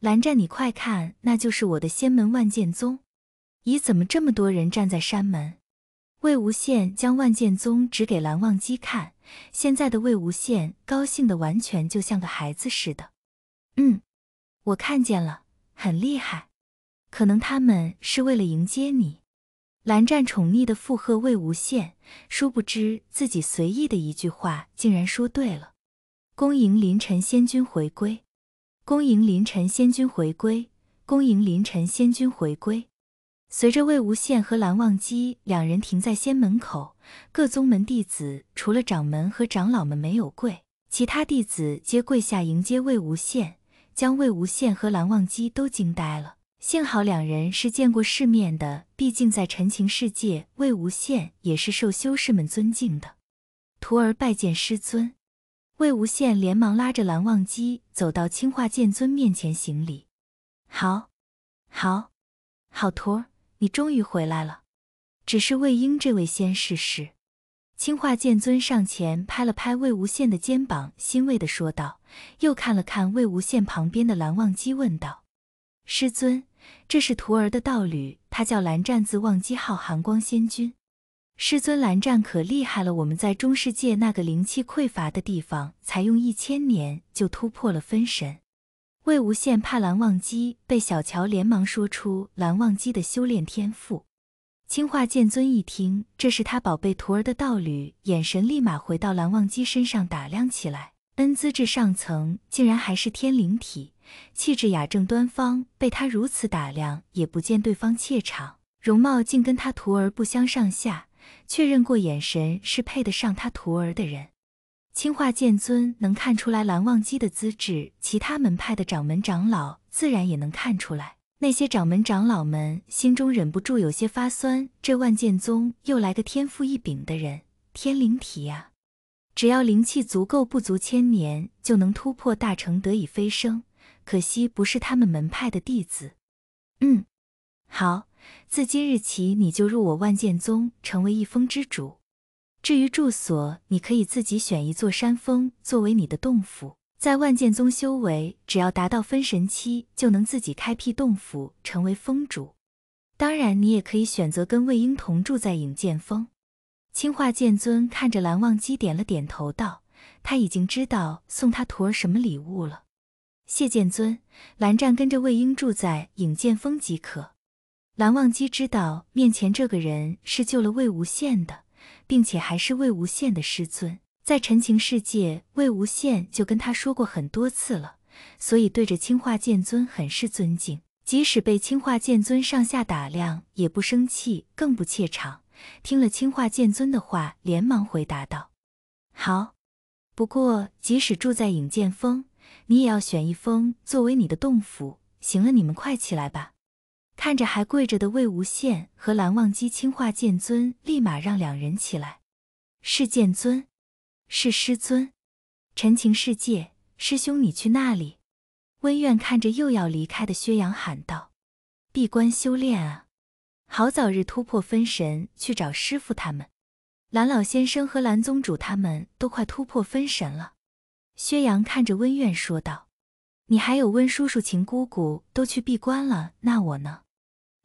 蓝湛，你快看，那就是我的仙门万剑宗。咦，怎么这么多人站在山门？魏无羡将万剑宗指给蓝忘机看，现在的魏无羡高兴的完全就像个孩子似的。嗯，我看见了，很厉害。可能他们是为了迎接你。蓝湛宠溺的附和魏无羡，殊不知自己随意的一句话竟然说对了。恭迎林晨仙君回归。恭迎林晨仙君回归！恭迎林晨仙君回归！随着魏无羡和蓝忘机两人停在仙门口，各宗门弟子除了掌门和长老们没有跪，其他弟子皆跪下迎接魏无羡，将魏无羡和蓝忘机都惊呆了。幸好两人是见过世面的，毕竟在陈情世界，魏无羡也是受修士们尊敬的。徒儿拜见师尊。魏无羡连忙拉着蓝忘机走到青化剑尊面前行礼，好，好，好徒，儿，你终于回来了。只是魏婴这位先逝世。”青化剑尊上前拍了拍魏无羡的肩膀，欣慰地说道，又看了看魏无羡旁边的蓝忘机，问道：“师尊，这是徒儿的道侣，他叫蓝湛，字忘机，号寒光仙君。”师尊蓝湛可厉害了，我们在中世界那个灵气匮乏的地方，才用一千年就突破了分神。魏无羡怕蓝忘机被小乔连忙说出蓝忘机的修炼天赋。青化剑尊一听，这是他宝贝徒儿的道侣，眼神立马回到蓝忘机身上打量起来。恩，资质上层，竟然还是天灵体，气质雅正端方。被他如此打量，也不见对方怯场，容貌竟跟他徒儿不相上下。确认过眼神，是配得上他徒儿的人。青化剑尊能看出来蓝忘机的资质，其他门派的掌门长老自然也能看出来。那些掌门长老们心中忍不住有些发酸，这万剑宗又来个天赋异禀的人，天灵体啊！只要灵气足够，不足千年就能突破大成，得以飞升。可惜不是他们门派的弟子。嗯，好。自今日起，你就入我万剑宗，成为一峰之主。至于住所，你可以自己选一座山峰作为你的洞府。在万剑宗修为，只要达到分神期，就能自己开辟洞府，成为峰主。当然，你也可以选择跟魏婴同住在影剑峰。青化剑尊看着蓝忘机，点了点头，道：“他已经知道送他徒儿什么礼物了。”谢剑尊，蓝湛跟着魏婴住在影剑峰即可。蓝忘机知道面前这个人是救了魏无羡的，并且还是魏无羡的师尊。在陈情世界，魏无羡就跟他说过很多次了，所以对着青化剑尊很是尊敬。即使被青化剑尊上下打量，也不生气，更不怯场。听了青化剑尊的话，连忙回答道：“好。不过，即使住在影剑峰，你也要选一峰作为你的洞府。行了，你们快起来吧。”看着还跪着的魏无羡和蓝忘机，青化剑尊立马让两人起来。是剑尊，是师尊。陈情世界，师兄你去那里？温苑看着又要离开的薛洋喊道：“闭关修炼啊，好早日突破分神，去找师傅他们。蓝老先生和蓝宗主他们都快突破分神了。”薛洋看着温苑说道：“你还有温叔叔、秦姑姑都去闭关了，那我呢？”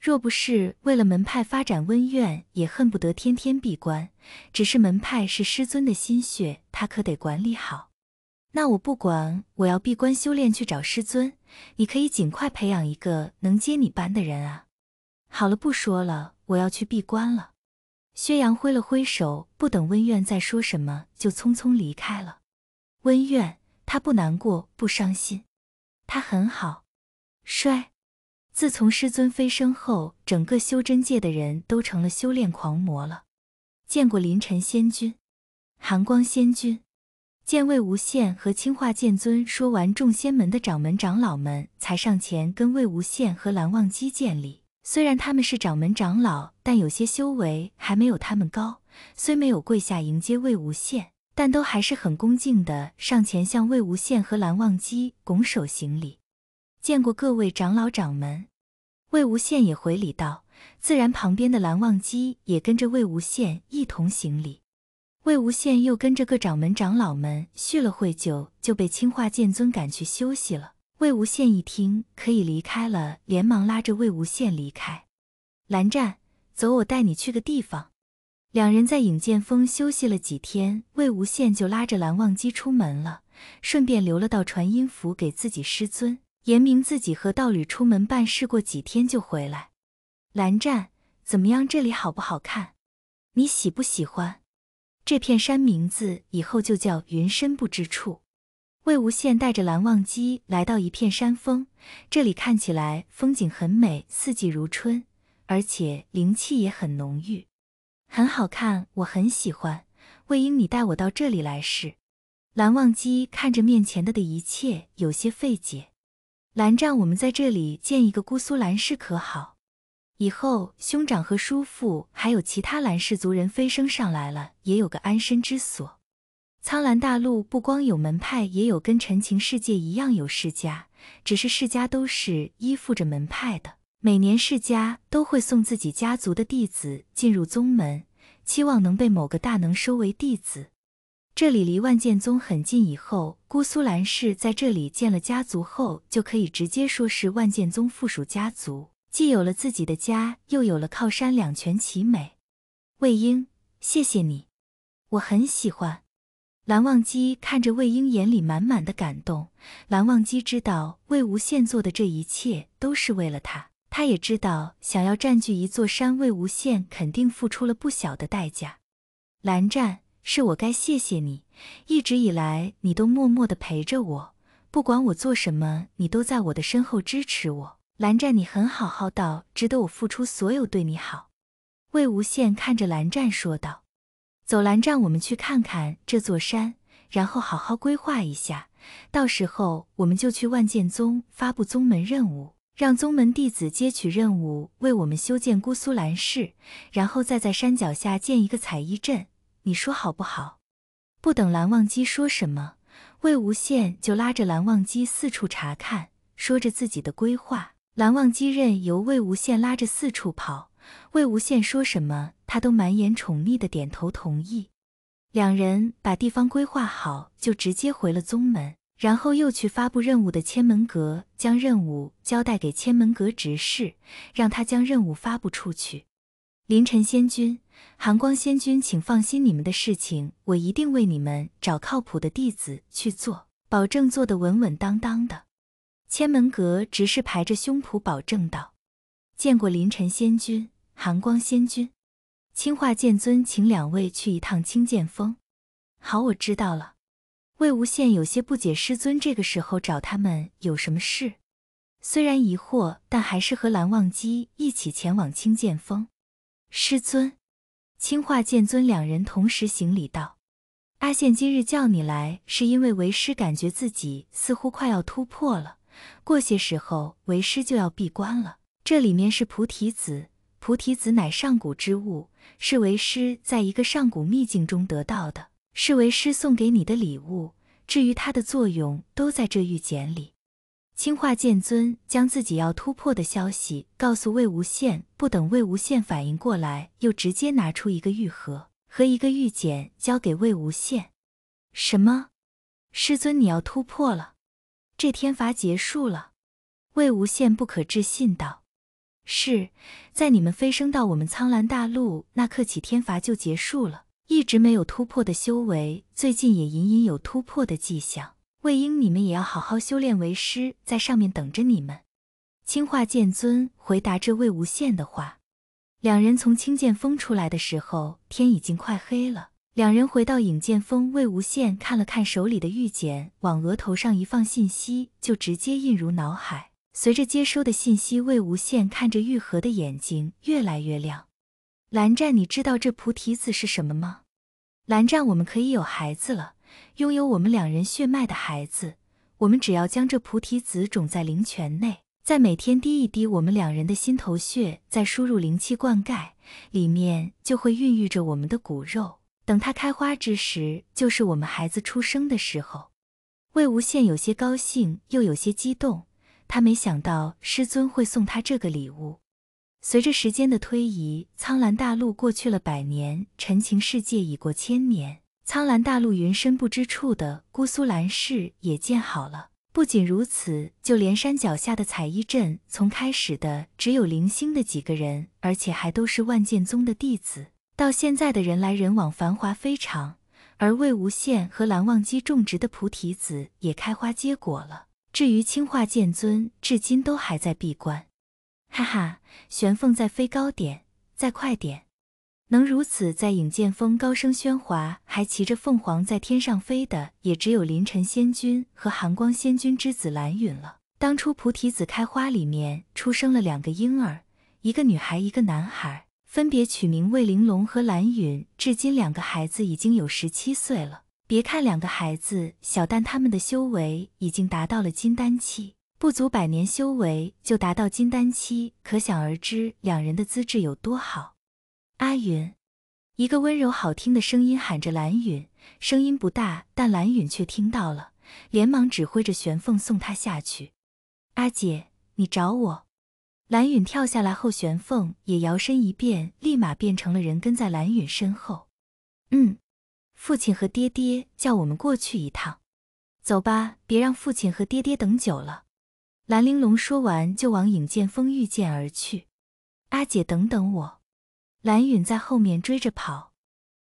若不是为了门派发展，温院，也恨不得天天闭关。只是门派是师尊的心血，他可得管理好。那我不管，我要闭关修炼，去找师尊。你可以尽快培养一个能接你班的人啊！好了，不说了，我要去闭关了。薛洋挥了挥手，不等温苑再说什么，就匆匆离开了。温苑，他不难过，不伤心，他很好，帅。自从师尊飞升后，整个修真界的人都成了修炼狂魔了。见过林晨仙君、寒光仙君，见魏无羡和青化剑尊说完，众仙门的掌门长老们才上前跟魏无羡和蓝忘机见礼。虽然他们是掌门长老，但有些修为还没有他们高，虽没有跪下迎接魏无羡，但都还是很恭敬的上前向魏无羡和蓝忘机拱手行礼。见过各位长老掌门。魏无羡也回礼道：“自然。”旁边的蓝忘机也跟着魏无羡一同行礼。魏无羡又跟着各掌门长老们叙了会酒，就被青化剑尊赶去休息了。魏无羡一听可以离开了，连忙拉着魏无羡离开。蓝湛，走，我带你去个地方。两人在影剑峰休息了几天，魏无羡就拉着蓝忘机出门了，顺便留了道传音符给自己师尊。言明自己和道侣出门办事，过几天就回来。蓝湛，怎么样？这里好不好看？你喜不喜欢？这片山名字以后就叫云深不知处。魏无羡带着蓝忘机来到一片山峰，这里看起来风景很美，四季如春，而且灵气也很浓郁，很好看，我很喜欢。魏婴，你带我到这里来是？蓝忘机看着面前的的一切，有些费解。蓝湛，我们在这里建一个姑苏蓝氏可好？以后兄长和叔父，还有其他蓝氏族人飞升上来了，也有个安身之所。苍兰大陆不光有门派，也有跟陈情世界一样有世家，只是世家都是依附着门派的。每年世家都会送自己家族的弟子进入宗门，期望能被某个大能收为弟子。这里离万剑宗很近，以后姑苏蓝氏在这里建了家族后，就可以直接说是万剑宗附属家族，既有了自己的家，又有了靠山，两全其美。魏婴，谢谢你，我很喜欢。蓝忘机看着魏婴，眼里满满的感动。蓝忘机知道魏无羡做的这一切都是为了他，他也知道想要占据一座山，魏无羡肯定付出了不小的代价。蓝湛。是我该谢谢你，一直以来你都默默地陪着我，不管我做什么，你都在我的身后支持我。蓝湛，你很好，好到值得我付出所有对你好。魏无羡看着蓝湛说道：“走，蓝湛，我们去看看这座山，然后好好规划一下。到时候我们就去万剑宗发布宗门任务，让宗门弟子接取任务，为我们修建姑苏蓝氏，然后再在山脚下建一个彩衣镇。”你说好不好？不等蓝忘机说什么，魏无羡就拉着蓝忘机四处查看，说着自己的规划。蓝忘机任由魏无羡拉着四处跑，魏无羡说什么他都满眼宠溺的点头同意。两人把地方规划好，就直接回了宗门，然后又去发布任务的千门阁，将任务交代给千门阁执事，让他将任务发布出去。凌晨仙君。寒光仙君，请放心，你们的事情我一定为你们找靠谱的弟子去做，保证做得稳稳当当的。千门阁执事拍着胸脯保证道：“见过林晨仙君，寒光仙君，青化剑尊，请两位去一趟青剑峰。”好，我知道了。魏无羡有些不解，师尊这个时候找他们有什么事？虽然疑惑，但还是和蓝忘机一起前往青剑峰。师尊。青化剑尊两人同时行礼道：“阿羡，今日叫你来，是因为为师感觉自己似乎快要突破了。过些时候，为师就要闭关了。这里面是菩提子，菩提子乃上古之物，是为师在一个上古秘境中得到的，是为师送给你的礼物。至于它的作用，都在这玉简里。”青化剑尊将自己要突破的消息告诉魏无羡，不等魏无羡反应过来，又直接拿出一个玉盒和一个玉简交给魏无羡。什么？师尊，你要突破了？这天罚结束了？魏无羡不可置信道：“是在你们飞升到我们苍蓝大陆那刻起，天罚就结束了，一直没有突破的修为，最近也隐隐有突破的迹象。”魏婴，你们也要好好修炼。为师在上面等着你们。青化剑尊回答着魏无羡的话。两人从青剑峰出来的时候，天已经快黑了。两人回到影剑峰，魏无羡看了看手里的玉简，往额头上一放，信息就直接印入脑海。随着接收的信息，魏无羡看着玉盒的眼睛越来越亮。蓝湛，你知道这菩提子是什么吗？蓝湛，我们可以有孩子了。拥有我们两人血脉的孩子，我们只要将这菩提子种在灵泉内，再每天滴一滴我们两人的心头血，再输入灵气灌溉，里面就会孕育着我们的骨肉。等它开花之时，就是我们孩子出生的时候。魏无羡有些高兴，又有些激动。他没想到师尊会送他这个礼物。随着时间的推移，苍兰大陆过去了百年，陈情世界已过千年。苍蓝大陆云深不知处的姑苏蓝氏也建好了。不仅如此，就连山脚下的采衣镇，从开始的只有零星的几个人，而且还都是万剑宗的弟子，到现在的人来人往，繁华非常。而魏无羡和蓝忘机种植的菩提子也开花结果了。至于青化剑尊，至今都还在闭关。哈哈，玄凤再飞高点，再快点！能如此，在影剑峰高声喧哗，还骑着凤凰在天上飞的，也只有林晨仙君和寒光仙君之子蓝允了。当初菩提子开花里面出生了两个婴儿，一个女孩，一个男孩，分别取名为玲珑和蓝允。至今，两个孩子已经有十七岁了。别看两个孩子小，但他们的修为已经达到了金丹期，不足百年修为就达到金丹期，可想而知两人的资质有多好。阿允，一个温柔好听的声音喊着蓝允，声音不大，但蓝允却听到了，连忙指挥着玄凤送他下去。阿姐，你找我。蓝允跳下来后，玄凤也摇身一变，立马变成了人，跟在蓝允身后。嗯，父亲和爹爹叫我们过去一趟，走吧，别让父亲和爹爹等久了。蓝玲珑说完，就往影剑峰御剑而去。阿姐，等等我。蓝允在后面追着跑。